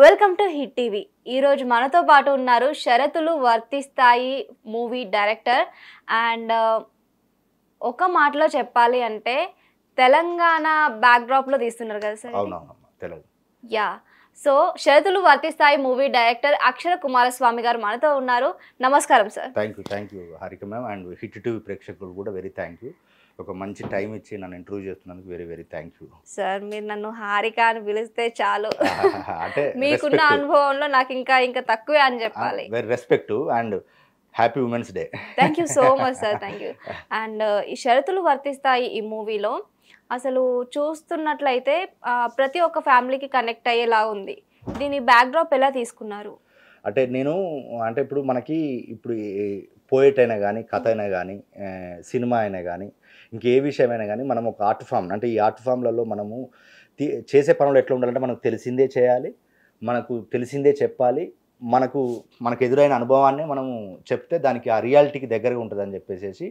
Welcome to hit TV ఈరోజు మనతో పాటు ఉన్నారు షరతులు వర్తిస్తాయి మూవీ డైరెక్టర్ అండ్ ఒక మాటలో చెప్పాలి అంటే తెలంగాణ బ్యాక్డ్రాప్లో తీస్తున్నారు కదా సార్ యా సో షరతులు వర్తిస్తాయి మూవీ డైరెక్టర్ అక్షర కుమారస్వామి గారు మనతో ఉన్నారు నమస్కారం sir thank you thank you ma'am and hit TV ప్రేక్షకులు కూడా వెరీ థ్యాంక్ యూ ఒక మంచి టైం ఇచ్చి నన్ను ఇంటర్వ్యూ చేస్తున్నందుకు very very thank you sir మీరు నన్ను హారిక అని పిలిస్తే చాలు అంటే మీకున్న అనుభవంలో నాకు ఇంకా ఇంకా తక్కువే అని ah, చెప్పాలి very respect and happy women's day thank you so much sir thank you and ఈ షరతులు వర్తిస్తాయి ఈ మూవీలో అసలు చూస్తున్నట్లయితే ప్రతి ఒక్క ఫ్యామిలీకి కనెక్ట్ అయ్యేలా ఉంది దీని బ్యాక్డ్రాప్ ఎలా తీసుకున్నారు అంటే నేను అంటే ఇప్పుడు మనకి ఇప్పుడు పోయేట్ అయినా కానీ కథ అయినా కానీ సినిమా అయినా కానీ ఇంకే విషయమైనా కానీ మనం ఒక ఆర్ట్ ఫామ్ అంటే ఈ ఆర్ట్ ఫామ్లలో మనము చేసే పనులు ఎట్లా ఉండాలంటే మనకు తెలిసిందే చేయాలి మనకు తెలిసిందే చెప్పాలి మనకు మనకు ఎదురైన అనుభవాన్ని మనము చెప్తే దానికి ఆ రియాలిటీకి దగ్గరగా ఉంటుందని చెప్పేసి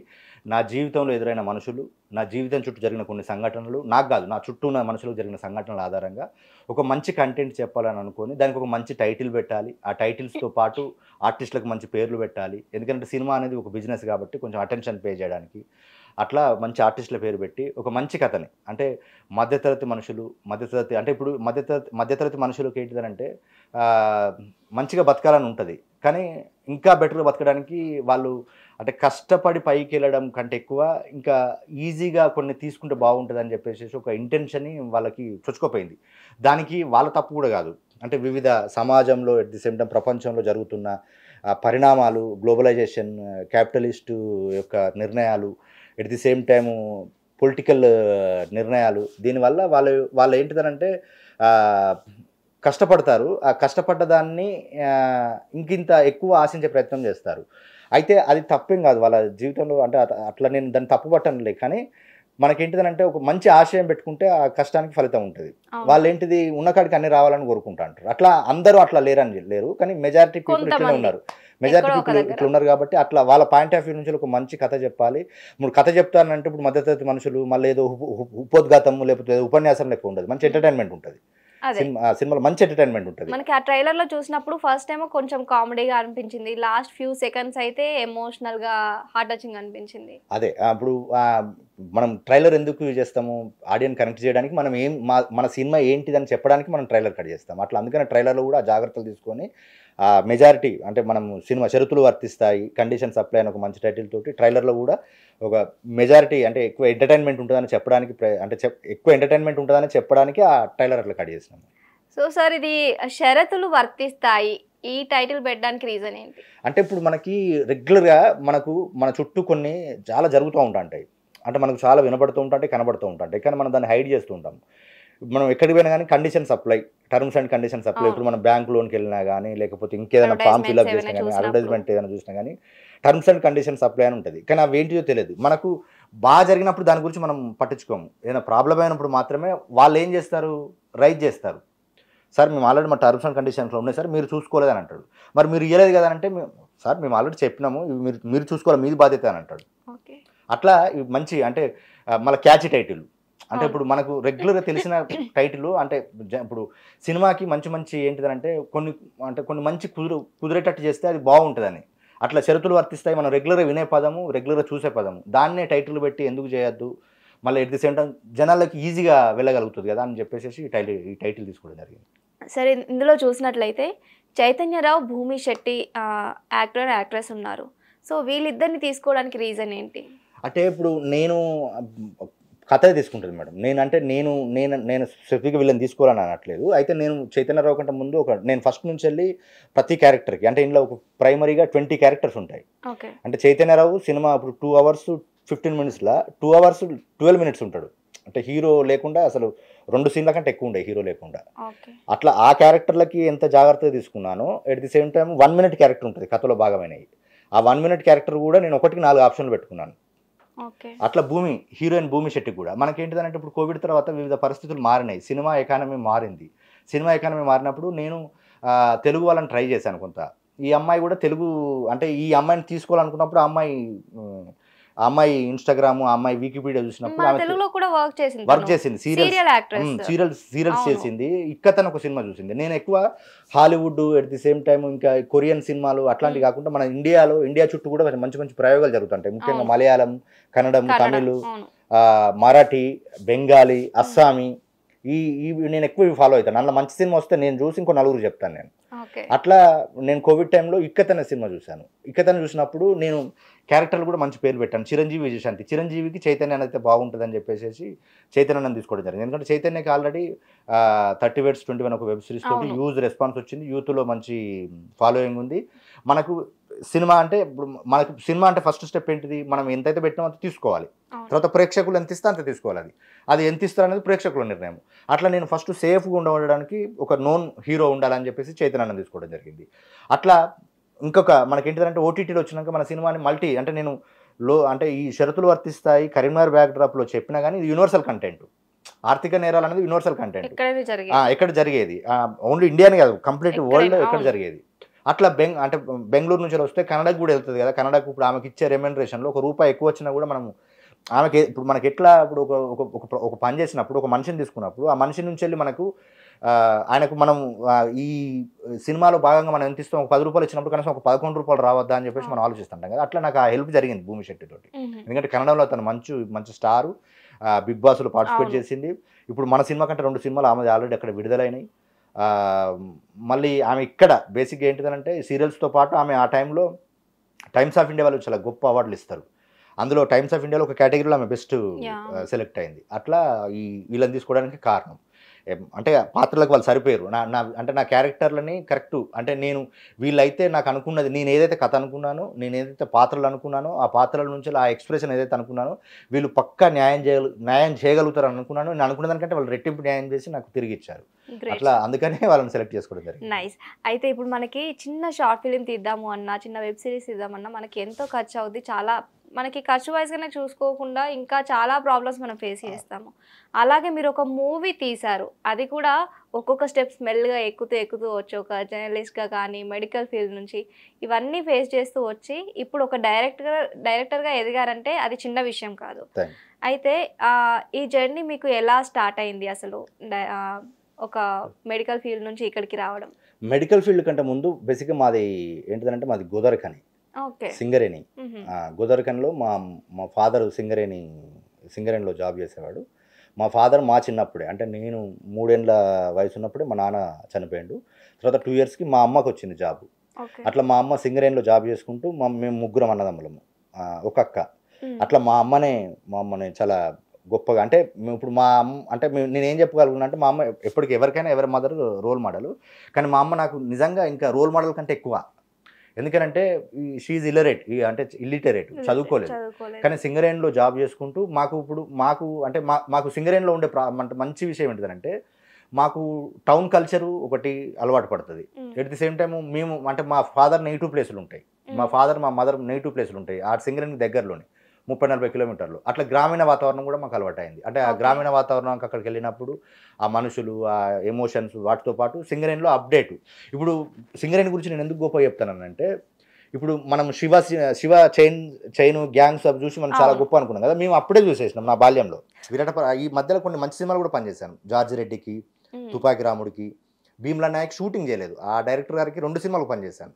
నా జీవితంలో ఎదురైన మనుషులు నా జీవితం చుట్టూ జరిగిన కొన్ని సంఘటనలు నాకు కాదు నా చుట్టూ ఉన్న మనుషులకు జరిగిన సంఘటనల ఆధారంగా ఒక మంచి కంటెంట్ చెప్పాలని అనుకొని దానికి ఒక మంచి టైటిల్ పెట్టాలి ఆ టైటిల్స్తో పాటు ఆర్టిస్టులకు మంచి పేర్లు పెట్టాలి ఎందుకంటే సినిమా అనేది ఒక బిజినెస్ కాబట్టి కొంచెం అటెన్షన్ పే చేయడానికి అట్లా మంచి ఆర్టిస్టుల పేరు పెట్టి ఒక మంచి కథని అంటే మధ్యతరగతి మనుషులు మధ్యతరగతి అంటే ఇప్పుడు మధ్యతరగతి మధ్యతరగతి మనుషులకు ఏంటిదనంటే మంచిగా బతకాలని ఉంటుంది కానీ ఇంకా బెటర్గా బతకడానికి వాళ్ళు అంటే కష్టపడి పైకి వెళ్ళడం కంటే ఎక్కువ ఇంకా ఈజీగా కొన్ని తీసుకుంటే బాగుంటుంది అని చెప్పేసి ఒక ఇంటెన్షన్ని వాళ్ళకి చొచ్చుకోపోయింది దానికి వాళ్ళ తప్పు కూడా కాదు అంటే వివిధ సమాజంలో ఎట్ ది సేమ్ టైం ప్రపంచంలో జరుగుతున్న పరిణామాలు గ్లోబలైజేషన్ క్యాపిటలిస్టు యొక్క నిర్ణయాలు at the same time political నిర్ణయాలు దీనివల్ల వాళ్ళు వాళ్ళు ఏంటిదనంటే కష్టపడతారు ఆ కష్టపడ్డదాన్ని ఇంకింత ఎక్కువ ఆశించే ప్రయత్నం చేస్తారు అయితే అది తప్పేం కాదు వాళ్ళ జీవితంలో అంటే అట్లా నేను దాన్ని లేదు కానీ మనకేంటిదనంటే ఒక మంచి ఆశయం పెట్టుకుంటే ఆ కష్టానికి ఫలితం ఉంటుంది వాళ్ళు ఏంటిది ఉన్నకాడికి అన్ని రావాలని కోరుకుంటా అంటారు అట్లా అందరూ అట్లా లేరని లేరు కానీ మెజారిటీ పీపుల్ ఇట్లనే ఉన్నారు మెజారిటీ పీపుల్ ఇట్లా ఉన్నారు కాబట్టి అట్లా వాళ్ళ పాయింట్ ఆఫ్ వ్యూ నుంచి ఒక మంచి కథ చెప్పాలి ఇప్పుడు కథ చెప్తానంటే ఇప్పుడు మధ్యతరగతి మనుషులు మళ్ళీ ఏదో ఉపోద్ఘాతం లేకపోతే ఉపన్యాసం లెక్క ఉండదు మంచి ఎంటర్టైన్మెంట్ ఉంటుంది సినిమా సినిమాలో మంచి ఎంటర్టైన్మెంట్ ఉంటుంది మనకి ఆ ట్రైలర్ లో చూసినప్పుడు ఫస్ట్ టైం కొంచెం కామెడీగా అనిపించింది లాస్ట్ ఫ్యూ సెకండ్స్ అయితే ఎమోషనల్ గా హార్ట్ టచింగ్ అనిపించింది అదే అప్పుడు మనం ట్రైలర్ ఎందుకు యూజ్ చేస్తాము ఆడియన్స్ కనెక్ట్ చేయడానికి మనం ఏం మన సినిమా ఏంటిదని చెప్పడానికి మనం ట్రైలర్ కట్ చేస్తాం అట్లా అందుకని ట్రైలర్లో కూడా జాగ్రత్తలు తీసుకొని ఆ మెజారిటీ అంటే మనం సినిమా షరతులు వర్తిస్తాయి కండిషన్స్ అప్లై అని ఒక మంచి టైటిల్ తోటి ట్రైలర్లో కూడా ఒక మెజారిటీ అంటే ఎక్కువ ఎంటర్టైన్మెంట్ ఉంటుందని చెప్పడానికి అంటే ఎక్కువ ఎంటర్టైన్మెంట్ ఉంటుందని చెప్పడానికి ఆ ట్రైలర్ అట్లా కట్ చేసినాము సో సార్ ఇది షరతులు వర్తిస్తాయి ఈ టైటిల్ పెట్టడానికి రీజన్ ఏంటి అంటే ఇప్పుడు మనకి రెగ్యులర్గా మనకు మన చుట్టూ కొన్ని చాలా జరుగుతూ ఉంటాయి అంటే మనకు చాలా వినబడుతూ ఉంటాయి కనబడుతూ ఉంటాయి కానీ మనం దాన్ని హైడ్ చేస్తూ ఉంటాం మనం ఎక్కడికి పోయినా కానీ conditions apply terms and conditions apply ఇప్పుడు మనం బ్యాంక్ లోన్కి వెళ్ళినా కానీ లేకపోతే ఇంకేదైనా ఫామ్ ఫిల్అప్ చేసినా కానీ అడ్వర్టైజ్మెంట్ ఏదైనా చూసినా కానీ టర్మ్స్ అండ్ కండిషన్స్ అప్లై అని ఉంటుంది కానీ అవి ఏంటిదో తెలియదు మనకు బాగా జరిగినప్పుడు దాని గురించి మనం పట్టించుకోము ఏదైనా ప్రాబ్లం అయినప్పుడు మాత్రమే వాళ్ళు ఏం చేస్తారు రైట్ చేస్తారు సార్ మేము ఆల్రెడీ మా టర్మ్స్ అండ్ కండిషన్స్లో ఉన్నాయి సార్ మీరు చూసుకోలేదని అంటాడు మరి మీరు ఇవ్వలేదు కదా అంటే సార్ మేము ఆల్రెడీ చెప్పినాము మీరు మీరు చూసుకోవాలి మీది బాధ్యత అని అంటాడు అట్లా మంచి అంటే మళ్ళీ క్యాచి టైటిల్ అంటే ఇప్పుడు మనకు రెగ్యులర్గా తెలిసిన టైటిల్ అంటే ఇప్పుడు సినిమాకి మంచి మంచి ఏంటిదంటే కొన్ని అంటే కొన్ని మంచి కుదురు కుదిరేటట్టు చేస్తే అది బాగుంటుందని అట్లా షరతులు వర్తిస్తాయి మనం రెగ్యులర్గా వినే పదము రెగ్యులర్గా చూసే పదము దాన్నే టైటిల్ పెట్టి ఎందుకు చేయొద్దు మళ్ళీ ఎట్ ది సేమ్ టైం జనాలకు ఈజీగా వెళ్ళగలుగుతుంది కదా అని చెప్పేసి ఈ టైటిల్ ఈ టైటిల్ తీసుకోవడం జరిగింది సరే ఇందులో చూసినట్లయితే చైతన్యరావు భూమి శెట్టి యాక్టర్ యాక్ట్రెస్ ఉన్నారు సో వీళ్ళిద్దరిని తీసుకోవడానికి రీజన్ ఏంటి అంటే ఇప్పుడు నేను కథ తీసుకుంటుంది మేడం నేనంటే నేను నేను నేను స్పెసిఫిక్గా వీళ్ళని తీసుకోవాలని అనట్లేదు అయితే నేను చైతన్యరావు కంటే ముందు ఒక నేను ఫస్ట్ నుంచి వెళ్ళి ప్రతి క్యారెక్టర్కి అంటే ఇంట్లో ఒక ప్రైమరీగా ట్వంటీ క్యారెక్టర్స్ ఉంటాయి అంటే చైతన్యరావు సినిమా ఇప్పుడు టూ అవర్స్ ఫిఫ్టీన్ మినిట్స్లో టూ అవర్స్ ట్వెల్వ్ మినిట్స్ ఉంటాడు అంటే హీరో లేకుండా అసలు రెండు సీన్ల కంటే ఎక్కువ ఉండే హీరో లేకుండా అట్లా ఆ క్యారెక్టర్లకి ఎంత జాగ్రత్తగా తీసుకున్నానో at the same time one minute character ఉంటుంది కథలో భాగమైనవి ఆ వన్ మినిట్ క్యారెక్టర్ కూడా నేను ఒకటికి నాలుగు ఆప్షన్లు పెట్టుకున్నాను అట్లా భూమి హీరోయిన్ భూమి శెట్టి కూడా మనకేంటిదంటే ఇప్పుడు కోవిడ్ తర్వాత వివిధ పరిస్థితులు మారినాయి సినిమా ఎకానమీ మారింది సినిమా ఎకానమీ మారినప్పుడు నేను తెలుగు వాళ్ళని ట్రై చేశాను కొంత ఈ అమ్మాయి కూడా తెలుగు అంటే ఈ అమ్మాయిని తీసుకోవాలనుకున్నప్పుడు ఆ అమ్మాయి ఆ అమ్మాయి ఇన్స్టాగ్రామ్ ఆ అమ్మాయి వికీపీడియా చూసినప్పుడు వర్క్ చేసింది సీరియల్ సీరియల్ సీరియల్స్ చేసింది ఇక్కతను ఒక సినిమా చూసింది నేను ఎక్కువ Hollywood at the same time ఇంకా కొరియన్ సినిమాలు అట్లాంటివి కాకుండా మన ఇండియాలో ఇండియా చుట్టూ కూడా మంచి మంచి ప్రయోగాలు జరుగుతుంటాయి ముఖ్యంగా మలయాళం కన్నడం తమిళ్ మరాఠీ బెంగాలీ అస్సామీ ఈ నేను ఎక్కువ ఫాలో అవుతాను అందులో మంచి సినిమా వస్తే నేను చూసి ఇంకో నలుగురు చెప్తాను నేను అట్లా నేను కోవిడ్ టైంలో ఇక్కతన సినిమా చూశాను ఇక్కతన చూసినప్పుడు నేను క్యారెక్టర్లు కూడా మంచి పేరు పెట్టాను చిరంజీవి విజయశాంతి చిరంజీవికి చైతన్యాన్ని అయితే బాగుంటుందని చెప్పేసి చైతన్యాన్ని తీసుకోవడం జరిగింది ఎందుకంటే చైతన్యకి already thirty years twenty one ఒక వెబ్ సిరీస్ తోటి యూజ్ రెస్పాన్స్ వచ్చింది యూత్లో మంచి ఫాలోయింగ్ ఉంది మనకు సినిమా అంటే ఇప్పుడు మనకి సినిమా అంటే ఫస్ట్ స్టెప్ ఏంటిది మనం ఎంతైతే పెట్టినామో అంత తీసుకోవాలి తర్వాత ప్రేక్షకులు ఎంత ఇస్తే అంత తీసుకోవాలి అది అది ఎంత ఇస్తారు అనేది ప్రేక్షకుల నిర్ణయం అట్లా నేను ఫస్ట్ సేఫ్గా ఉండడానికి ఒక నోన్ హీరో ఉండాలని చెప్పేసి చైతన్యాన్ని తీసుకోవడం జరిగింది అట్లా ఇంకొక మనకి ఏంటిదంటే ఓటీటీలో వచ్చినాక మన సినిమాని మల్టీ అంటే నేను లో అంటే ఈ షరతులు వర్తిస్తాయి కరీంనగర్ బ్యాక్ డ్రాప్లో చెప్పినా కానీ ఇది యూనివర్సల్ కంటెంట్ ఆర్థిక నేరాలు అనేది యూనివర్సల్ కంటెంట్ ఎక్కడ జరిగేది ఓన్లీ ఇండియాని కాదు కంప్లీట్ వరల్డ్ ఎక్కడ జరిగేది అట్లా బెంగ్ అంటే బెంగళూరు నుంచి వస్తే కన్నడకు కూడా వెళ్తుంది కదా కన్నడకు ఇప్పుడు ఆమెకి ఇచ్చే రెమ్యూనరేషన్లో ఒక రూపాయి ఎక్కువ వచ్చినా కూడా మనము ఆమెకి ఇప్పుడు మనకి ఎట్లా ఇప్పుడు ఒక ఒక ఒక పని చేసినప్పుడు ఒక మనిషిని తీసుకున్నప్పుడు ఆ మనిషి నుంచి వెళ్ళి మనకు ఆయనకు మనం ఈ సినిమాలో భాగంగా మనం ఎంత ఇస్తాం ఒక పది రూపాయలు ఇచ్చినప్పుడు కనీసం ఒక పదకొండు రూపాయలు రావద్దా అని చెప్పేసి మనం ఆలోచిస్తుంటాం కదా అట్లా నాకు ఆ హెల్ప్ జరిగింది భూమి తోటి ఎందుకంటే కన్నడంలో తను మంచి మంచి స్టారు బిగ్ బాస్లో పార్టిసిపేట్ చేసింది ఇప్పుడు మన సినిమా కంటే రెండు సినిమాలు ఆమె ఆల్రెడీ అక్కడ విడుదలైనాయి మళ్ళీ ఆమె ఇక్కడ బేసిక్గా ఏంటిదనంటే సీరియల్స్తో పాటు ఆమె ఆ టైంలో టైమ్స్ ఆఫ్ ఇండియా వాళ్ళు చాలా గొప్ప అవార్డులు ఇస్తారు అందులో టైమ్స్ ఆఫ్ ఇండియాలో ఒక కేటగిరీలో ఆమె బెస్ట్ సెలెక్ట్ అయింది అట్లా ఈ వీళ్ళని తీసుకోవడానికి కారణం అంటే పాత్రలకు వాళ్ళు సరిపోయారు నా నా అంటే నా క్యారెక్టర్లని కరెక్టు అంటే నేను వీళ్ళైతే నాకు అనుకున్నది నేను ఏదైతే కథ అనుకున్నానో నేను ఏదైతే పాత్రలు అనుకున్నానో ఆ పాత్రల నుంచి ఆ ఎక్స్ప్రెషన్ ఏదైతే అనుకున్నానో వీళ్ళు పక్కా న్యాయం చేయ న్యాయం చేయగలుగుతారు అనుకున్నాను నేను అనుకున్న దానికంటే వాళ్ళు రెట్టింపు న్యాయం చేసి నాకు తిరిగి ఇచ్చారు అట్లా అందుకనే వాళ్ళని సెలెక్ట్ చేసుకోవడం జరిగింది నైస్ అయితే ఇప్పుడు మనకి చిన్న షార్ట్ ఫిలిం తీద్దాము అన్న చిన్న వెబ్ సిరీస్ తీద్దామన్నా మనకి ఎంతో ఖర్చు అవుద్ది చాలా మనకి ఖర్చు వైజ్గానే చూసుకోకుండా ఇంకా చాలా ప్రాబ్లమ్స్ మనం ఫేస్ చేస్తాము అలాగే మీరు ఒక మూవీ తీశారు అది కూడా ఒక్కొక్క స్టెప్ స్మెల్గా ఎక్కుతూ ఎక్కుతూ వచ్చి ఒక జర్నలిస్ట్గా కానీ మెడికల్ ఫీల్డ్ నుంచి ఇవన్నీ ఫేస్ చేస్తూ వచ్చి ఇప్పుడు ఒక డైరెక్టర్ డైరెక్టర్గా ఎదిగారంటే అది చిన్న విషయం కాదు అయితే ఈ జర్నీ మీకు ఎలా స్టార్ట్ అయింది అసలు ఒక మెడికల్ ఫీల్డ్ నుంచి ఇక్కడికి రావడం మెడికల్ ఫీల్డ్ కంటే ముందు బేసిక్గా మాది ఏంటిదంటే మాది గోదరఖని సింగరేణి గోదర్కన్లో మా మా ఫాదర్ సింగరేణి సింగరేణిలో జాబ్ చేసేవాడు మా ఫాదర్ మా చిన్నప్పుడే అంటే నేను మూడేళ్ళ వయసు ఉన్నప్పుడే మా నాన్న చనిపోయాడు తర్వాత టూ ఇయర్స్కి మా అమ్మకు వచ్చింది జాబ్ అట్లా మా అమ్మ సింగరేణిలో జాబ్ చేసుకుంటూ మా మేము ముగ్గురం అన్నదమ్ములము ఒక అక్క అట్లా మా అమ్మనే మా అమ్మని చాలా గొప్పగా అంటే మేము ఇప్పుడు మా అమ్మ అంటే నేను ఏం చెప్పగలుగుతున్నా అంటే మా అమ్మ ఎప్పటికీ ఎవరికైనా ఎవరి మదర్ రోల్ మోడల్ కానీ మా అమ్మ నాకు నిజంగా ఇంకా రోల్ మోడల్ కంటే ఎక్కువ ఎందుకంటే షీఈ్ ఇలరేట్ అంటే ఇల్లిటరేట్ చదువుకోలేదు కానీ సింగరేణ్లో జాబ్ చేసుకుంటూ మాకు ఇప్పుడు మాకు అంటే మా మాకు సింగరేణ్లో ఉండే మంచి విషయం ఏంటిదంటే మాకు టౌన్ కల్చరు ఒకటి అలవాటు పడుతుంది ఎట్ ది సేమ్ టైం మేము అంటే మా ఫాదర్ నెగిటివ్ ప్లేసులు ఉంటాయి మా ఫాదర్ మా మదర్ నెగిటివ్ ప్లేసులు ఉంటాయి ఆ సింగరేణికి దగ్గరలోనే ముప్పై నలభై కిలోమీటర్లు అట్లా గ్రామీణ వాతావరణం కూడా మాకు అలవాటైంది అంటే ఆ గ్రామీణ వాతావరణంకి అక్కడికి వెళ్ళినప్పుడు ఆ మనుషులు ఆ ఎమోషన్స్ వాటితో పాటు సింగరేణిలో అప్డేట్ ఇప్పుడు సింగరేణి గురించి నేను ఎందుకు గొప్ప చెప్తానంటే ఇప్పుడు మనం Shiva Shiva chain chain gangs అవి చూసి మనం చాలా గొప్ప అనుకున్నాం కదా మేము అప్పుడే చూసేసినాం నా బాల్యంలో విరాట ఈ మధ్యలో కొన్ని మంచి సినిమాలు కూడా పనిచేశాను జార్జ్ రెడ్డికి తుపాకి రాముడికి భీమ్లా నాయక్ షూటింగ్ చేయలేదు ఆ డైరెక్టర్ గారికి రెండు సినిమాలు పనిచేశాను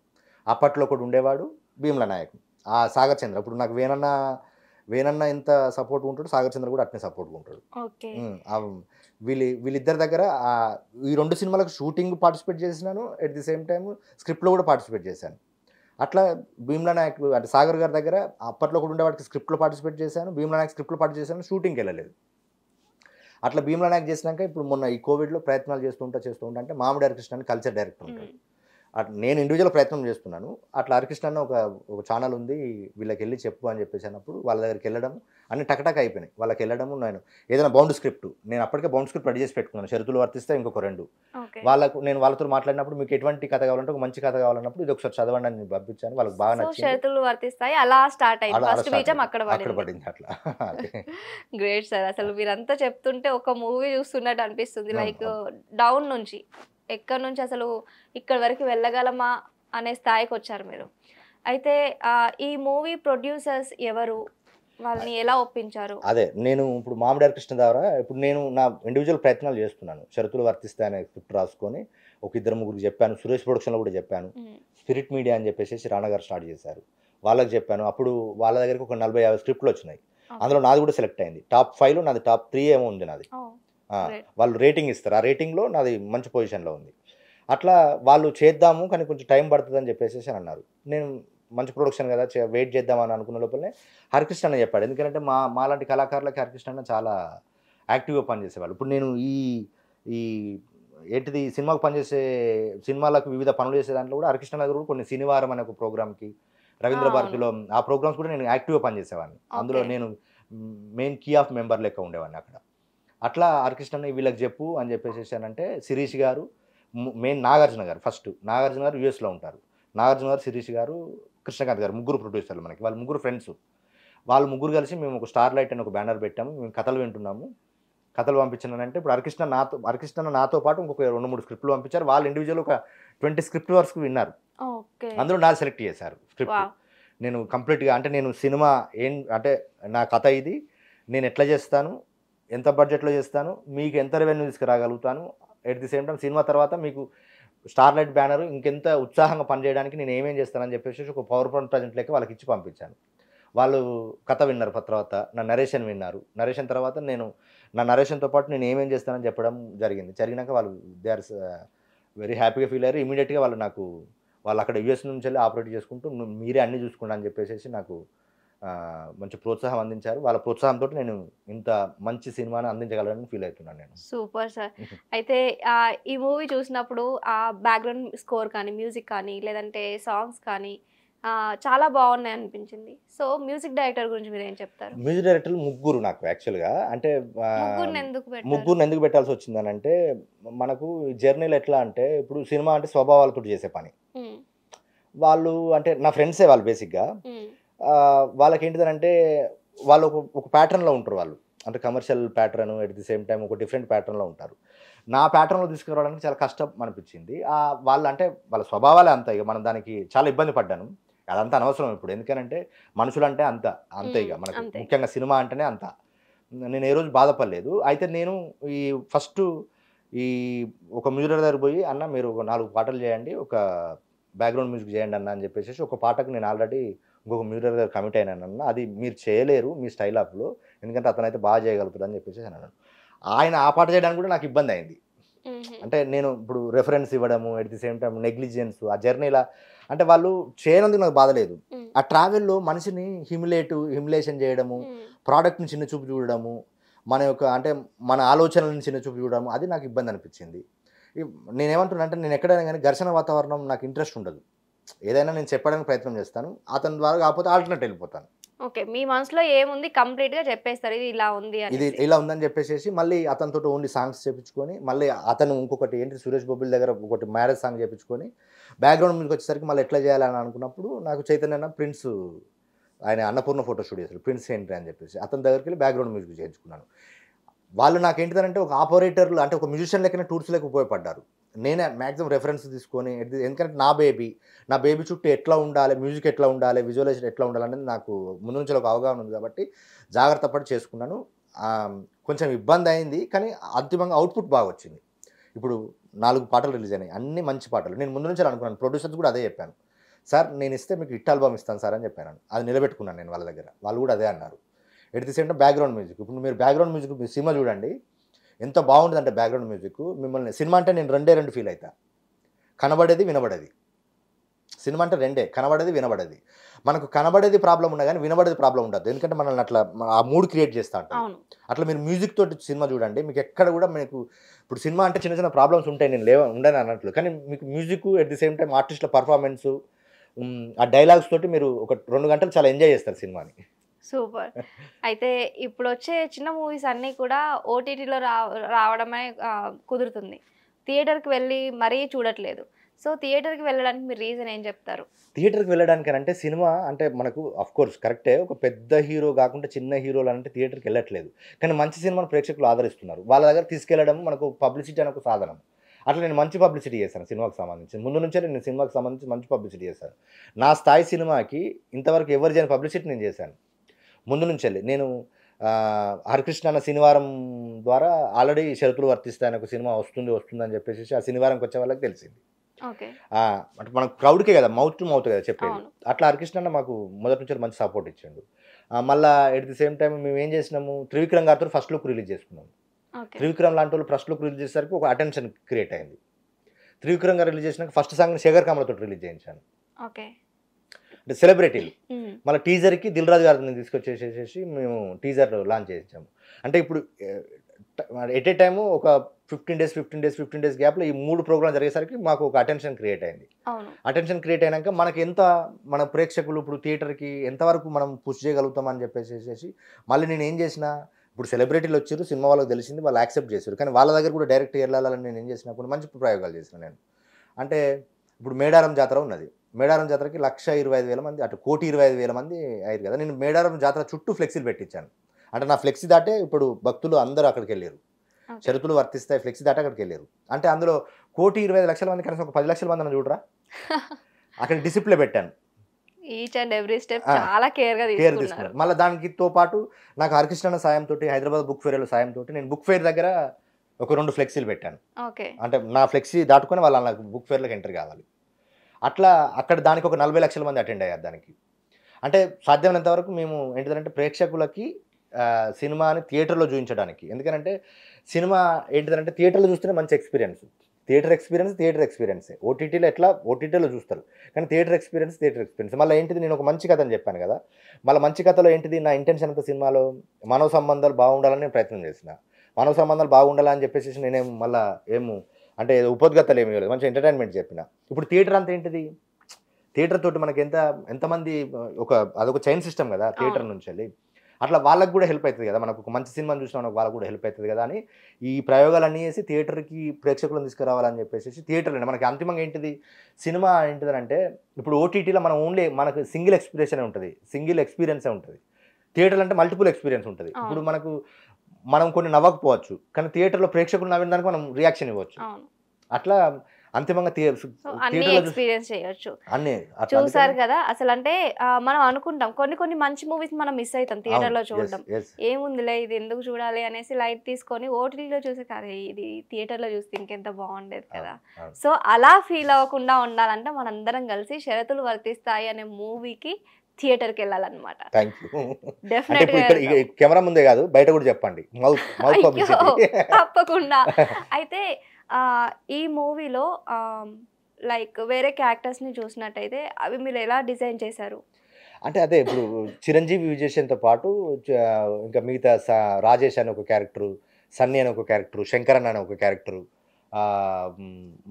అప్పట్లో ఒకటి ఉండేవాడు భీమ్లా నాయక్ ఆ సాగర్ చంద్ర ఇప్పుడు నాకు వేనన్నా వేణన్న ఎంత సపోర్ట్ ఉంటాడు సాగర్ చంద్ర కూడా అట్నే సపోర్ట్ ఉంటాడు వీళ్ళు వీళ్ళిద్దరి దగ్గర ఈ రెండు సినిమాలకు షూటింగ్ పార్టిసిపేట్ చేసినాను ఎట్ ది సేమ్ టైం స్క్రిప్ట్లో కూడా పార్టిసిపేట్ చేశాను అట్లా భీమ్లా నాయక్ అంటే సాగర్ గారి దగ్గర అప్పట్లో కూడా ఉండే వాడికి స్క్రిప్ట్లో పార్టిసిపేట్ చేశాను భీమ్లా నాయక్ స్క్రిప్ట్లో పార్టిసిపేట్ చేశాను షూటింగ్కి వెళ్ళలేదు అట్లా భీమ్లా నాయక్ చేసినాక ఇప్పుడు మొన్న ఈ కోవిడ్లో ప్రయత్నాలు చేస్తుంటా చేస్తూ ఉంటా అంటే మామిడి హరికృష్ణ అని కల్చర్ డైరెక్టర్ ఉంటాడు నేను ఇండివిజువల్ ప్రయత్నం చేస్తున్నాను అట్లా హరికృష్ణ అన్న ఒక ఒక ఛానల్ ఉంది వీళ్ళకి వెళ్ళి చెప్పు అని చెప్పేసి అన్నప్పుడు వాళ్ళ దగ్గరికి వెళ్ళడం అన్ని టకటక అయిపోయినాయి వాళ్ళకి వెళ్ళడము నేను ఏదైనా బౌండ్ స్క్రిప్ట్ నేను అప్పటికే బౌండ్ స్క్రిప్ట్ రెడీ చేసి పెట్టుకున్నాను షరతులు వర్తిస్తే ఇంకొక రెండు వాళ్ళకు నేను వాళ్ళతో మాట్లాడినప్పుడు మీకు ఎటువంటి కథ కావాలంటే ఒక మంచి కథ కావాలన్నప్పుడు ఇది ఒకసారి చదవండి అని పంపించాను వాళ్ళకి బాగా నచ్చింది వర్తిస్తాయి అలా స్టార్ట్ అయింది అక్కడ అక్కడ పడింది అట్లా గ్రేట్ సార్ అసలు మీరంతా చెప్తుంటే ఒక మూవీ చూస్తున్నట్టు అనిపిస్తుంది లైక్ డౌన్ నుంచి ఎక్కడి నుంచి అసలు ఇక్కడ వరకు వెళ్ళగలమా అనే స్థాయికి వచ్చారు మీరు అయితే ఈ మూవీ ప్రొడ్యూసర్స్ ఎవరు వాళ్ళని ఎలా ఒప్పించారు అదే నేను ఇప్పుడు మామిడారు ద్వారా ఇప్పుడు నేను నా ఇండివిజువల్ ప్రయత్నాలు చేస్తున్నాను షరతులు వర్తిస్తాయనే స్క్రిప్ట్ రాసుకొని ఒక ఇద్దరు ముగ్గురికి చెప్పాను సురేష్ ప్రొడక్షన్లో కూడా చెప్పాను స్పిరిట్ మీడియా అని చెప్పేసి రాణగారు స్టార్ట్ చేశారు వాళ్ళకి చెప్పాను అప్పుడు వాళ్ళ దగ్గరికి ఒక నలభై యాభై స్క్రిప్ట్లు వచ్చినాయి అందులో నాది కూడా సెలెక్ట్ అయింది టాప్ ఫైవ్లో నాది టాప్ త్రీ ఏమో ఉంది నాది వాళ్ళు రేటింగ్ ఇస్తారు ఆ రేటింగ్లో నాది మంచి పొజిషన్లో ఉంది అట్లా వాళ్ళు చేద్దాము కానీ కొంచెం టైం పడుతుంది అని చెప్పేసి అని అన్నారు నేను మంచి ప్రొడక్షన్ కదా వెయిట్ చేద్దామని అనుకున్న లోపలనే హరికృష్ణ అని చెప్పాడు ఎందుకంటే మా మాలాంటి కళాకారులకి హరికృష్ణ అన్న చాలా యాక్టివ్గా పనిచేసేవాళ్ళు ఇప్పుడు నేను ఈ ఈ ఏంటిది సినిమాకు పనిచేసే సినిమాలకు వివిధ పనులు చేసే దాంట్లో కూడా హరికృష్ణ నగర్ కూడా కొన్ని శనివారం అనే ఒక ప్రోగ్రామ్కి రవీంద్ర భారతిలో ఆ ప్రోగ్రామ్స్ కూడా నేను యాక్టివ్గా పనిచేసేవాడిని అందులో నేను మెయిన్ కీ ఆఫ్ మెంబర్ లెక్క ఉండేవాడిని అక్కడ అట్లా ఆర్కిస్ట్రని వీళ్ళకి చెప్పు అని అంటే శిరీష్ గారు మెయిన్ నాగార్జున గారు ఫస్ట్ నాగార్జున గారు యూఎస్లో ఉంటారు నాగార్జున గారు శిరీష్ గారు కృష్ణకాంత్ గారు ముగ్గురు ప్రొడ్యూసర్లు మనకి వాళ్ళ ముగ్గురు ఫ్రెండ్స్ వాళ్ళు ముగ్గురు కలిసి మేము ఒక స్టార్ లైట్ అని ఒక బ్యానర్ పెట్టాము మేము కథలు వింటున్నాము కథలు అంటే ఇప్పుడు హరికృష్ణ నాతో హరికృష్ణ నాతో పాటు ఇంకొక రెండు మూడు స్క్రిప్ట్లు పంపించారు వాళ్ళు ఇండివిజువల్ ఒక ట్వంటీ స్క్రిప్ట్ వరకు విన్నారు అందులో నాకు సెలెక్ట్ చేశారు స్క్రిప్ట్ నేను కంప్లీట్గా అంటే నేను సినిమా ఏం అంటే నా కథ ఇది నేను ఎట్లా చేస్తాను ఎంత బడ్జెట్లో చేస్తాను మీకు ఎంత రెవెన్యూ తీసుకురాగలుగుతాను at the same time cinema తర్వాత మీకు స్టార్లైట్ బ్యానర్ ఇంకెంత ఉత్సాహంగా పనిచేయడానికి నేను ఏమేం చేస్తానని చెప్పేసి ఒక పవర్ పాయింట్ ప్రజెంట్ లెక్క వాళ్ళకి ఇచ్చి పంపించాను వాళ్ళు కథ విన్నారు తర్వాత నా నరేషన్ విన్నారు నరేషన్ తర్వాత నేను నా నరేషన్తో పాటు నేను ఏమేం చేస్తానని చెప్పడం జరిగింది జరిగినాక వాళ్ళు దే ఆర్ వెరీ హ్యాపీగా ఫీల్ అయ్యారు ఇమీడియట్గా వాళ్ళు నాకు వాళ్ళు అక్కడ యూఎస్ నుంచి వెళ్ళి ఆపరేట్ చేసుకుంటూ మీరే అన్నీ చూసుకోండి అని చెప్పేసి నాకు మంచి ప్రోత్సాహం అందించారు వాళ్ళ ప్రోత్సాహంతో నేను ఇంత మంచి సినిమాని అందించగలను ఫీల్ అవుతున్నాను నేను సూపర్ సార్ అయితే ఈ మూవీ చూసినప్పుడు ఆ బ్యాక్గ్రౌండ్ స్కోర్ కానీ మ్యూజిక్ కానీ లేదంటే సాంగ్స్ కానీ చాలా బాగున్నాయి అనిపించింది సో మ్యూజిక్ డైరెక్టర్ గురించి మీరు ఏం చెప్తారు మ్యూజిక్ డైరెక్టర్ ముగ్గురు నాకు యాక్చువల్గా అంటే ముగ్గురు ఎందుకు పెట్టాల్సి వచ్చిందని అంటే మనకు జర్నీలు ఎట్లా అంటే ఇప్పుడు సినిమా అంటే స్వభావాలతో చేసే పని వాళ్ళు అంటే నా ఫ్రెండ్సే వాళ్ళు బేసిక్గా వాళ్ళకి ఏంటిదని అంటే వాళ్ళు ఒక ఒక ప్యాటర్న్లో ఉంటారు వాళ్ళు అంటే commercial pattern at the same time ఒక డిఫరెంట్ ప్యాటర్న్లో ఉంటారు నా ప్యాటర్న్లో తీసుకురావడానికి చాలా కష్టం అనిపించింది వాళ్ళు అంటే వాళ్ళ స్వభావాలే అంత ఇక మనం దానికి చాలా ఇబ్బంది పడ్డాను అదంతా అనవసరం ఇప్పుడు ఎందుకనంటే మనుషులు అంటే అంత అంతే ఇక మనకి ముఖ్యంగా సినిమా అంటేనే అంత నేను ఏ రోజు బాధపడలేదు అయితే నేను ఈ ఫస్ట్ ఈ ఒక మ్యూజిక్ దగ్గర పోయి అన్న మీరు ఒక నాలుగు పాటలు చేయండి ఒక బ్యాక్గ్రౌండ్ మ్యూజిక్ చేయండి అన్న అని చెప్పేసి ఒక పాటకు నేను ఆల్రెడీ ఇంకొక మ్యూరల్ గారు కమిట్ అయినానన్న అది మీరు చేయలేరు మీ స్టైల్ అప్లో ఎందుకంటే అతను అయితే బాగా చేయగలుగుతాడు అని చెప్పేసి అన్నాను ఆయన ఆ పాట చేయడానికి కూడా నాకు ఇబ్బంది అయింది అంటే నేను ఇప్పుడు రెఫరెన్స్ ఇవ్వడము at the same time negligence ఆ జర్నీలా అంటే వాళ్ళు చేయనందుకు నాకు బాధ లేదు ఆ ట్రావెల్లో మనిషిని హిమిలేట్ హిమిలేషన్ చేయడము ప్రోడక్ట్ని చిన్న చూపు చూడడము మన యొక్క అంటే మన ఆలోచనలను చిన్న చూపు చూడడము అది నాకు ఇబ్బంది అనిపించింది నేనేమంటున్నా అంటే నేను ఎక్కడైనా కానీ ఘర్షణ వాతావరణం నాకు ఇంట్రెస్ట్ ఉండదు ఏదైనా నేను చెప్పడానికి ప్రయత్నం చేస్తాను అతని ద్వారా కాకపోతే ఆల్టర్నేట్ వెళ్ళిపోతాను ఓకే మీ మనసులో ఏముంది కంప్లీట్ గా చెప్పేస్తారు ఇది ఇలా ఉంది ఇది ఇలా ఉందని చెప్పేసి మళ్ళీ అతనితో ఓన్లీ సాంగ్స్ చేపించుకొని మళ్ళీ అతను ఇంకొకటి ఏంటి సురేష్ బొబ్బుల దగ్గర ఒకటి మ్యారేజ్ సాంగ్ చెప్పించుకొని బ్యాక్గ్రౌండ్ మీకు వచ్చేసరికి మళ్ళీ ఎట్లా చేయాలని అనుకున్నప్పుడు నాకు చైతన్య ప్రిన్స్ ఆయన అన్నపూర్ణ ఫోటో స్టూడియోస్ ప్రిన్స్ ఏంటి అని చెప్పేసి అతని దగ్గరికి వెళ్ళి బ్యాక్గ్రౌండ్ మ్యూజిక్ చేయించుకున్నాను వాళ్ళు నాకు అంటే ఒక ఆపరేటర్లు అంటే ఒక మ్యూజిషియన్ లెక్కనే టూర్స్లోకి ఉపయోగపడ్డారు నేనే మ్యాక్సిమం రెఫరెన్స్ తీసుకొని ఎందుకంటే నా బేబీ నా బేబీ చుట్టూ ఎట్లా ఉండాలి మ్యూజిక్ ఎట్లా ఉండాలి విజువలైజేషన్ ఎట్లా ఉండాలి అనేది నాకు ముందు నుంచి ఒక అవగాహన ఉంది కాబట్టి జాగ్రత్త పడి చేసుకున్నాను కొంచెం ఇబ్బంది అయింది కానీ అంతిమంగా అవుట్పుట్ బాగా వచ్చింది ఇప్పుడు నాలుగు పాటలు రిలీజ్ అయినాయి అన్ని మంచి పాటలు నేను ముందు నుంచి అనుకున్నాను ప్రొడ్యూసర్స్ కూడా అదే చెప్పాను సార్ నేను ఇస్తే మీకు ఇట్ ఆల్బమ్ ఇస్తాను సార్ అని చెప్పాను అది నిలబెట్టుకున్నాను నేను వాళ్ళ దగ్గర వాళ్ళు కూడా అదే అన్నారు at the same time background music ఇప్పుడు మీరు బ్యాక్గ్రౌండ్ మ్యూజిక్ మీ సినిమా చూడండి ఎంత బాగుంటుంది అంటే బ్యాక్గ్రౌండ్ మ్యూజిక్ మిమ్మల్ని సినిమా అంటే నేను రెండే రెండు ఫీల్ అవుతా కనబడేది వినబడేది సినిమా అంటే రెండే కనబడేది వినబడేది మనకు కనబడేది ప్రాబ్లం ఉన్నా కానీ వినబడేది ప్రాబ్లం ఉండదు ఎందుకంటే మనల్ని అట్లా ఆ మూడ్ క్రియేట్ చేస్తా ఉంటాం అట్లా మీరు మ్యూజిక్ తోటి సినిమా చూడండి మీకు ఎక్కడ కూడా మీకు ఇప్పుడు సినిమా అంటే చిన్న చిన్న ప్రాబ్లమ్స్ ఉంటాయి నేను లేవ ఉండని అన్నట్లు కానీ మీకు music at the same time ఆర్టిస్టుల పర్ఫార్మెన్స్ ఆ డైలాగ్స్ తోటి మీరు ఒక రెండు గంటలు చాలా ఎంజాయ్ చేస్తారు సినిమాని సూపర్ అయితే ఇప్పుడు వచ్చే చిన్న మూవీస్ అన్నీ కూడా ఓటీటీలో రా రావడమే కుదురుతుంది థియేటర్కి వెళ్ళి మరీ చూడట్లేదు సో థియేటర్కి వెళ్ళడానికి మీరు రీజన్ ఏం చెప్తారు థియేటర్కి వెళ్ళడానికి అంటే సినిమా అంటే మనకు అఫ్ కోర్స్ కరెక్టే ఒక పెద్ద హీరో కాకుండా చిన్న హీరోలు అంటే థియేటర్కి వెళ్ళట్లేదు కానీ మంచి సినిమాను ప్రేక్షకులు ఆదరిస్తున్నారు వాళ్ళ దగ్గర తీసుకెళ్ళడం మనకు పబ్లిసిటీ అని ఒక సాధనం అట్లా నేను మంచి పబ్లిసిటీ చేశాను సినిమాకి సంబంధించి ముందు నుంచే నేను సినిమాకి సంబంధించి మంచి పబ్లిసిటీ చేశాను నా స్థాయి సినిమాకి ఇంతవరకు ఎవరు చేయని పబ్లిసిటీ నేను చేశాను ముందు నుంచి వెళ్ళి నేను హరికృష్ణ అన్న శనివారం ద్వారా ఆల్రెడీ షరతులు వర్తిస్తాయని ఒక సినిమా వస్తుంది వస్తుందని చెప్పేసి ఆ శనివారంకి వచ్చే వాళ్ళకి తెలిసింది అంటే మనకు క్రౌడ్కే కదా మౌత్ టు మౌత్ కదా చెప్పేది అట్లా హరికృష్ణ అన్న మాకు మొదటి నుంచి మంచి సపోర్ట్ ఇచ్చిండు మళ్ళీ ఎట్ ది సేమ్ టైం మేము ఏం చేసినాము త్రివిక్రమ్ గారితో ఫస్ట్ లుక్ రిలీజ్ చేసుకున్నాము త్రివిక్రమ్ లాంటి వాళ్ళు ఫస్ట్ లుక్ రిలీజ్ చేసేసరికి ఒక అటెన్షన్ క్రియేట్ అయింది త్రివిక్రమ్ గారు రిలీజ్ చేసినాక ఫస్ట్ సాంగ్ శేఖర్ కమలతో రిలీజ్ చేయించాను అంటే సెలబ్రిటీలు మళ్ళీ టీజర్కి దిల్ రాజు గారిని తీసుకొచ్చేసేసి మేము టీజర్ లాంచ్ చేసాము అంటే ఇప్పుడు ఎట్ ఏ టైము ఒక fifteen days fifteen days fifteen days గ్యాప్లో ఈ మూడు ప్రోగ్రామ్ జరిగేసరికి మాకు ఒక అటెన్షన్ క్రియేట్ అయింది అటెన్షన్ క్రియేట్ అయినాక మనకి ఎంత మన ప్రేక్షకులు ఇప్పుడు థియేటర్కి ఎంతవరకు మనం పుష్ చేయగలుగుతాం అని చెప్పేసి మళ్ళీ నేను ఏం చేసిన ఇప్పుడు సెలబ్రిటీలు వచ్చారు సినిమా వాళ్ళకి తెలిసింది వాళ్ళు యాక్సెప్ట్ చేశారు కానీ వాళ్ళ దగ్గర కూడా డైరెక్ట్ వెళ్ళాలని నేను ఏం చేసిన కొన్ని మంచి ప్రయోగాలు చేసిన నేను అంటే ఇప్పుడు మేడారం జాతర ఉన్నది మేడారం జాతరకి లక్ష ఇరవై ఐదు వేల మంది అటు కోటి ఇరవై ఐదు వేల మంది అయ్యారు కదా నేను మేడారం జాతర చుట్టూ ఫ్లెక్సీలు పెట్టించాను అంటే నా ఫ్లెక్సీ దాటే ఇప్పుడు భక్తులు అందరూ అక్కడికి వెళ్ళారు షరతులు వర్తిస్తాయి ఫ్లెక్సీ దాటే అక్కడికి వెళ్ళారు అంటే అందులో కోటి ఇరవై ఐదు లక్షల మంది కనీసం ఒక పది లక్షల మంది చూడరా అక్కడ డిసిప్లే పెట్టాను ఈచ్ అండ్ ఎవ్రీ స్టెప్ చాలా కేర్గా కేర్ తీసుకున్నారు మళ్ళీ తో పాటు నాకు హరికృష్ణ సాయంతో హైదరాబాద్ బుక్ ఫేర్ సాయంతో నేను బుక్ ఫేర్ దగ్గర ఒక రెండు ఫ్లెక్సీలు పెట్టాను అంటే నా ఫ్లెక్సీ దాటుకొని వాళ్ళ నాకు బుక్ ఫేర్లకు ఎంటర్ కావాలి అట్లా అక్కడ దానికి ఒక నలభై లక్షల మంది అటెండ్ అయ్యారు దానికి అంటే సాధ్యమైనంత వరకు మేము ఏంటిదంటే ప్రేక్షకులకి సినిమాని థియేటర్లో చూపించడానికి ఎందుకంటే సినిమా ఏంటిదంటే థియేటర్లో చూస్తేనే మంచి ఎక్స్పీరియన్స్ థియేటర్ ఎక్స్పీరియన్స్ థియేటర్ ఎక్స్పీరియన్సే ఓటీటీలో ఎట్లా ఓటీటీలో చూస్తారు కానీ థియేటర్ ఎక్స్పీరియన్స్ థియేటర్ ఎక్స్పీరియన్స్ మళ్ళీ ఏంటిది నేను ఒక మంచి కథ అని చెప్పాను కదా మళ్ళీ మంచి కథలో ఏంటిది నా ఇంటెన్షన్ అంత సినిమాలో మనో సంబంధాలు బాగుండాలని నేను ప్రయత్నం చేసిన మనో సంబంధాలు బాగుండాలని చెప్పేసి నేనేం మళ్ళీ ఏమో అంటే ఉపద్గతలు ఏమీ లేదు మంచి ఎంటర్టైన్మెంట్ చెప్పిన ఇప్పుడు థియేటర్ అంతా ఏంటిది థియేటర్ తోటి మనకి ఎంత ఎంతమంది ఒక అదొక చైన్ సిస్టమ్ కదా థియేటర్ నుంచి వెళ్ళి అట్లా వాళ్ళకి కూడా హెల్ప్ అవుతుంది కదా మనకు మంచి సినిమాని చూసిన వాళ్ళకి కూడా హెల్ప్ అవుతుంది కదా అని ఈ ప్రయోగాలన్నీ చేసి థియేటర్కి ప్రేక్షకులను తీసుకురావాలని చెప్పేసి థియేటర్లు మనకి అంతిమంగా ఏంటిది సినిమా ఏంటిది అంటే ఇప్పుడు ఓటీటీలో మనం ఓన్లీ మనకు సింగిల్ ఎక్స్పీరియన్సే ఉంటుంది సింగిల్ ఎక్స్పీరియన్సే ఉంటుంది థియేటర్లు అంటే మల్టిపుల్ ఎక్స్పీరియన్స్ ఉంటుంది ఇప్పుడు మనకు మనం కొన్ని నవ్వకపోవచ్చు కానీ థియేటర్లో ప్రేక్షకులు నవ్విన దానికి మనం రియాక్షన్ ఇవ్వచ్చు అట్లా అన్ని ఎక్స్పీరియన్స్ చేయొచ్చు అన్ని చూసారు కదా అసలు అంటే మనం అనుకుంటాం కొన్ని కొన్ని మంచి మూవీస్ మనం మిస్ అవుతాం థియేటర్ లో చూడడం ఏముందిలే ఇది ఎందుకు చూడాలి అనేసి లైట్ తీసుకొని ఓటీటీలో చూసే కదా ఇది థియేటర్ లో చూస్తే ఇంకెంత బాగుండేది కదా సో అలా ఫీల్ అవ్వకుండా ఉండాలంటే మనందరం కలిసి షరతులు వర్తిస్తాయి అనే మూవీకి థియేటర్కి వెళ్ళాలన్నమాట కెమెరా ముందే కాదు బయట కూడా చెప్పండి తప్పకుండా అయితే ఈ మూవీలో లైక్ వేరే క్యారెక్టర్స్ని చూసినట్టయితే అవి మీరు ఎలా డిజైన్ చేశారు అంటే అదే ఇప్పుడు చిరంజీవి విజయశాంతో పాటు ఇంకా మిగతా రాజేష్ అనే ఒక క్యారెక్టరు సన్నీ అనే ఒక క్యారెక్టరు శంకరన్ అనే ఒక క్యారెక్టరు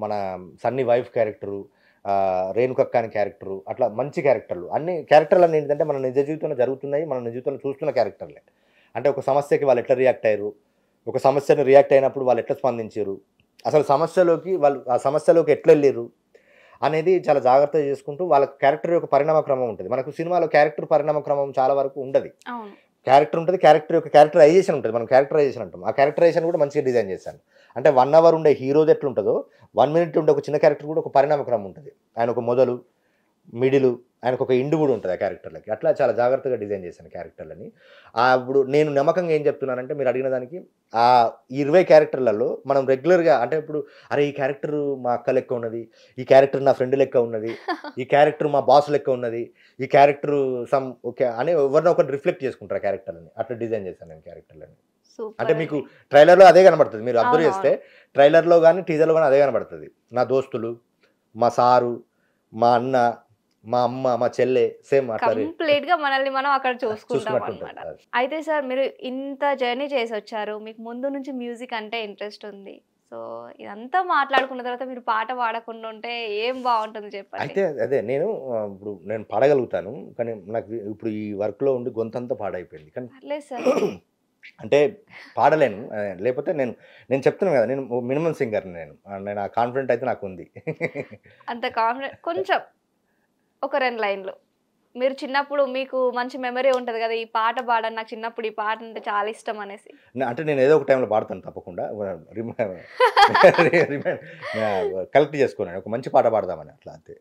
మన సన్నీ వైఫ్ క్యారెక్టరు రేణుకక్క అనే క్యారెక్టరు అట్లా మంచి క్యారెక్టర్లు అన్ని క్యారెక్టర్లు అన్ని ఏంటంటే మన నిజ జీవితంలో జరుగుతున్నాయి మన నిజ జీవితంలో చూస్తున్న క్యారెక్టర్లే అంటే ఒక సమస్యకి వాళ్ళు ఎట్లా రియాక్ట్ అయ్యారు ఒక సమస్యను రియాక్ట్ అయినప్పుడు వాళ్ళు ఎట్లా స్పందించారు అసలు సమస్యలోకి వాళ్ళు ఆ సమస్యలోకి ఎట్లా వెళ్ళారు అనేది చాలా జాగ్రత్త చేసుకుంటూ వాళ్ళ క్యారెక్టర్ యొక్క పరిణామ క్రమం ఉంటుంది మనకు సినిమాలో క్యారెక్టర్ పరిణామ క్రమం చాలా వరకు ఉండదు క్యారెక్టర్ ఉంటుంది క్యారెక్టర్ యొక్క క్యారెక్టరైజేషన్ ఉంటుంది మనం క్యారెక్టరైజేషన్ అంటాం ఆ క్యారెక్టరైజేషన్ కూడా మంచిగా డిజైన్ చేశాను అంటే వన్ అవర్ ఉండే హీరోది ఎట్లుంటుందో వన్ మినిట్ ఉండే ఒక చిన్న క్యారెక్టర్ కూడా ఒక పరిణామ క్రమం ఉంటుంది ఆయన ఒక మొదలు మిడిలు ఆయనకు ఒక ఇండు కూడా ఉంటుంది ఆ క్యారెక్టర్లకి అట్లా చాలా జాగ్రత్తగా డిజైన్ చేశాను క్యారెక్టర్లని అప్పుడు నేను నమ్మకంగా ఏం చెప్తున్నానంటే మీరు అడిగిన దానికి ఆ ఇరవై క్యారెక్టర్లలో మనం రెగ్యులర్గా అంటే ఇప్పుడు అరే ఈ క్యారెక్టర్ మా అక్క లెక్క ఉన్నది ఈ క్యారెక్టర్ నా ఫ్రెండ్ లెక్క ఉన్నది ఈ క్యారెక్టర్ మా బాస్ లెక్క ఉన్నది ఈ క్యారెక్టర్ సమ్ ఓకే అని ఎవరినో ఒకటి రిఫ్లెక్ట్ చేసుకుంటారు క్యారెక్టర్లని అట్లా డిజైన్ చేశాను నేను క్యారెక్టర్లని అంటే మీకు ట్రైలర్లో అదే కనబడుతుంది మీరు అబ్జర్వ్ చేస్తే ట్రైలర్లో కానీ టీజర్లో కానీ అదే కనబడుతుంది నా దోస్తులు మా సారు మా అన్న మా అమ్మ మా చెల్లె సేమ్ కంప్లీట్ గా మనల్ని మనం అక్కడ చూసుకుంటాం అనమాట అయితే సార్ మీరు ఇంత జర్నీ చేసి వచ్చారు మీకు ముందు నుంచి మ్యూజిక్ అంటే ఇంట్రెస్ట్ ఉంది సో ఇదంతా మాట్లాడుకున్న తర్వాత మీరు పాట పాడకుండా ఉంటే ఏం బాగుంటుంది చెప్పండి అయితే అదే నేను ఇప్పుడు నేను పాడగలుగుతాను కానీ నాకు ఇప్పుడు ఈ వర్క్ లో ఉండి గొంతంతా పాడైపోయింది కానీ సార్ అంటే పాడలేను లేకపోతే నేను నేను చెప్తున్నాను కదా నేను మినిమం సింగర్ నేను నేను ఆ కాన్ఫిడెంట్ అయితే నాకు ఉంది అంత కాన్ఫిడెంట్ కొంచెం ఒక రెండు లైన్లు మీరు చిన్నప్పుడు మీకు మంచి మెమరీ ఉంటుంది కదా ఈ పాట పాడని నాకు చిన్నప్పుడు ఈ పాట అంటే చాలా ఇష్టం అనేసి అంటే నేను ఏదో ఒక టైంలో పాడతాను తప్పకుండా కలెక్ట్ చేసుకున్నాను ఒక మంచి పాట పాడదామని అట్లా అంతే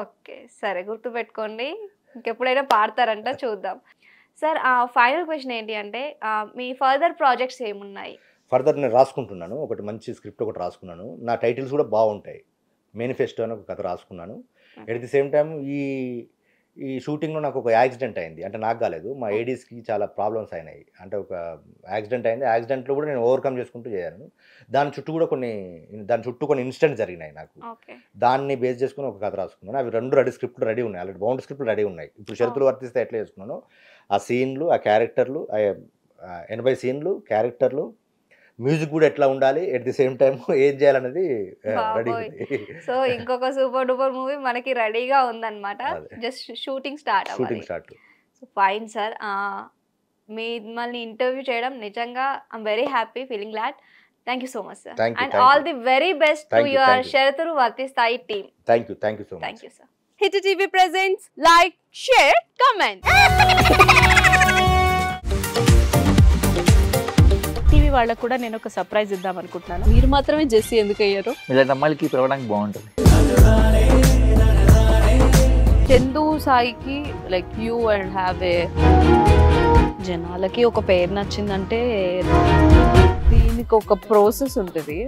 ఓకే సరే గుర్తుపెట్టుకోండి ఇంకెప్పుడైనా పాడతారంట చూద్దాం సార్ ఫైనల్ క్వశ్చన్ ఏంటి అంటే మీ ఫర్దర్ ప్రాజెక్ట్స్ ఏమున్నాయి ఫర్దర్ నేను రాసుకుంటున్నాను ఒకటి మంచి స్క్రిప్ట్ ఒకటి రాసుకున్నాను నా టైటిల్స్ కూడా బాగుంటాయి మేనిఫెస్టో అని ఒక కథ రాసుకున్నాను ఎట్ ది సేమ్ టైం ఈ ఈ షూటింగ్లో నాకు ఒక యాక్సిడెంట్ అయింది అంటే నాకు కాలేదు మా ఏడీస్కి hmm. చాలా ప్రాబ్లమ్స్ అయినాయి అంటే ఒక యాక్సిడెంట్ అయింది యాక్సిడెంట్లో కూడా నేను ఓవర్కమ్ చేసుకుంటూ చేయాను దాని చుట్టూ కూడా కొన్ని దాని చుట్టూ కొన్ని ఇన్సిడెంట్స్ జరిగినాయి నాకు దాన్ని బేస్ చేసుకుని ఒక కథ రాసుకున్నాను అవి రెండు రెడీ స్క్రిప్ట్లు రెడీ ఉన్నాయి ఆల్రెడీ బౌండ్ స్క్రిప్ట్లు రెడీ ఉన్నాయి ఇప్పుడు షరతులు oh. వర్తిస్తే ఎట్లా చేసుకున్నాను ఆ సీన్లు ఆ క్యారెక్టర్లు ఎనభై సీన్లు క్యారెక్టర్లు మ్యూజిక్ కూడా ఎట్లా ఉండాలి ఎట్ ది సేమ్ టైం ఏం చేయాలనేది రెడీ సో ఇంకొక సూపర్ డూపర్ మూవీ మనకి రెడీగా ఉందన్నమాట just shooting start shooting start so fine sir మిమ్మల్ని ఇంటర్వ్యూ చేయడం నిజంగా I'm very happy feeling glad thank you so much sir and all the very best to your శరతురు వర్తి స్థాయి team thank you thank you so much thank you sir hit TV presents like share comment వాళ్ళకు కూడా నేను ఒక surprise ఇద్దాం అనుకుంటున్నాను మీరు మాత్రమే జెస్సీ ఎందుకు అయ్యారు ఇలాంటి అమ్మాయిలకి పిలవడానికి బాగుంటుంది చందు సాయికి like you and have a జనాలకి ఒక పేరు నచ్చిందంటే దీనికి ఒక ప్రాసెస్ ఉంటుంది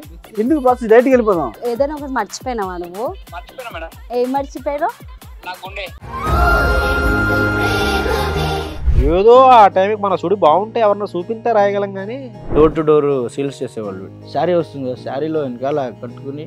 ఎందుకు ప్రాసెస్ డైరెక్ట్ వెళ్ళిపోదాం ఏదైనా ఒకటి మర్చిపోయినావా నువ్వు ఏం ఉండే ఏదో ఆ టైంకి మన సుడి బాగుంటే ఎవరన్నా చూపింతే రాయగలం కానీ డోర్ టు డోర్ సేల్స్ చేసేవాళ్ళు శారీ వస్తుంది శారీలో వెనకాల కట్టుకుని